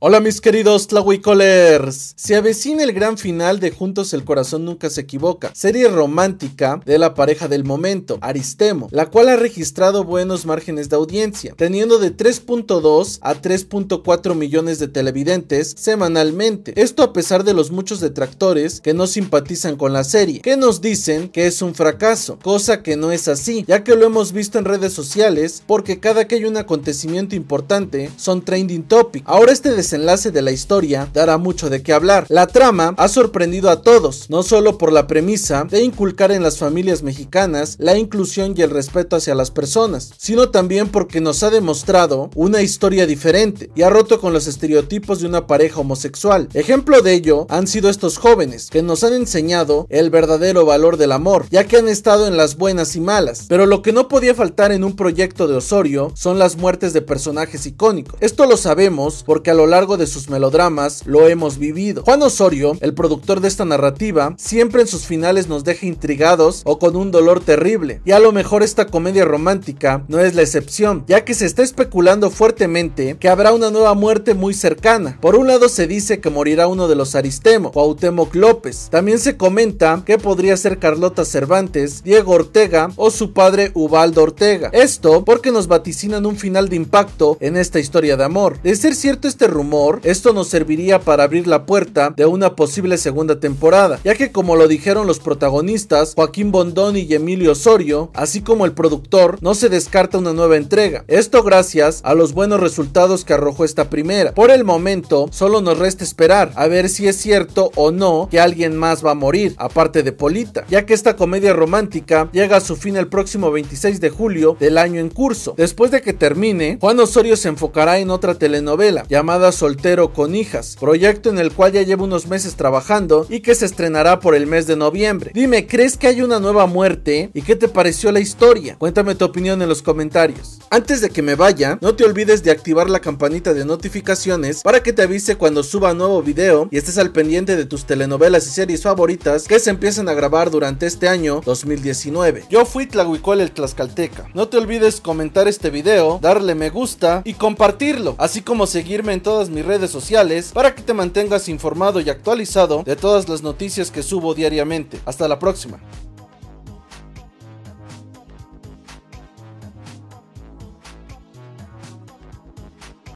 Hola mis queridos Tlahuicolers, se avecina el gran final de Juntos el Corazón Nunca Se Equivoca, serie romántica de la pareja del momento, Aristemo, la cual ha registrado buenos márgenes de audiencia, teniendo de 3.2 a 3.4 millones de televidentes semanalmente, esto a pesar de los muchos detractores que no simpatizan con la serie, que nos dicen que es un fracaso, cosa que no es así, ya que lo hemos visto en redes sociales, porque cada que hay un acontecimiento importante son trending topic, ahora este enlace de la historia dará mucho de qué hablar. La trama ha sorprendido a todos, no solo por la premisa de inculcar en las familias mexicanas la inclusión y el respeto hacia las personas, sino también porque nos ha demostrado una historia diferente y ha roto con los estereotipos de una pareja homosexual. Ejemplo de ello han sido estos jóvenes que nos han enseñado el verdadero valor del amor, ya que han estado en las buenas y malas. Pero lo que no podía faltar en un proyecto de Osorio son las muertes de personajes icónicos. Esto lo sabemos porque a lo largo largo de sus melodramas lo hemos vivido. Juan Osorio, el productor de esta narrativa, siempre en sus finales nos deja intrigados o con un dolor terrible, y a lo mejor esta comedia romántica no es la excepción, ya que se está especulando fuertemente que habrá una nueva muerte muy cercana. Por un lado se dice que morirá uno de los Aristemo, Cuauhtémoc López. También se comenta que podría ser Carlota Cervantes, Diego Ortega o su padre Ubaldo Ortega. Esto porque nos vaticinan un final de impacto en esta historia de amor. De ser cierto este rumor esto nos serviría para abrir la puerta de una posible segunda temporada, ya que como lo dijeron los protagonistas, Joaquín Bondón y Emilio Osorio, así como el productor, no se descarta una nueva entrega. Esto gracias a los buenos resultados que arrojó esta primera. Por el momento, solo nos resta esperar a ver si es cierto o no que alguien más va a morir, aparte de Polita, ya que esta comedia romántica llega a su fin el próximo 26 de julio del año en curso. Después de que termine, Juan Osorio se enfocará en otra telenovela llamada soltero con hijas, proyecto en el cual ya llevo unos meses trabajando y que se estrenará por el mes de noviembre. Dime, ¿crees que hay una nueva muerte? ¿Y qué te pareció la historia? Cuéntame tu opinión en los comentarios. Antes de que me vaya, no te olvides de activar la campanita de notificaciones para que te avise cuando suba nuevo video y estés al pendiente de tus telenovelas y series favoritas que se empiezan a grabar durante este año 2019. Yo fui Tlahuicol el Tlaxcalteca. No te olvides comentar este video, darle me gusta y compartirlo, así como seguirme en todas mis redes sociales para que te mantengas informado y actualizado de todas las noticias que subo diariamente. Hasta la próxima.